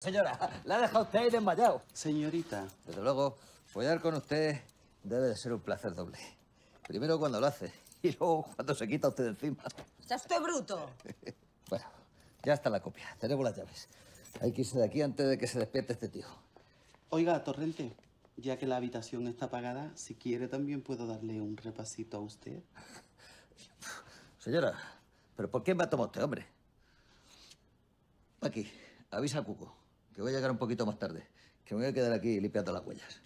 Señora, la ha dejado usted ahí desmayado. Señorita. Desde luego, follar con usted debe de ser un placer doble. Primero cuando lo hace y luego cuando se quita usted encima. ¡Ya estoy bruto! bueno, ya está la copia. Tenemos las llaves. Hay que irse de aquí antes de que se despierte este tío. Oiga, Torrente, ya que la habitación está apagada, si quiere también puedo darle un repasito a usted. Señora, ¿pero por qué me ha tomado hombre? Aquí, avisa a Cuco que voy a llegar un poquito más tarde, que me voy a quedar aquí limpiando las huellas.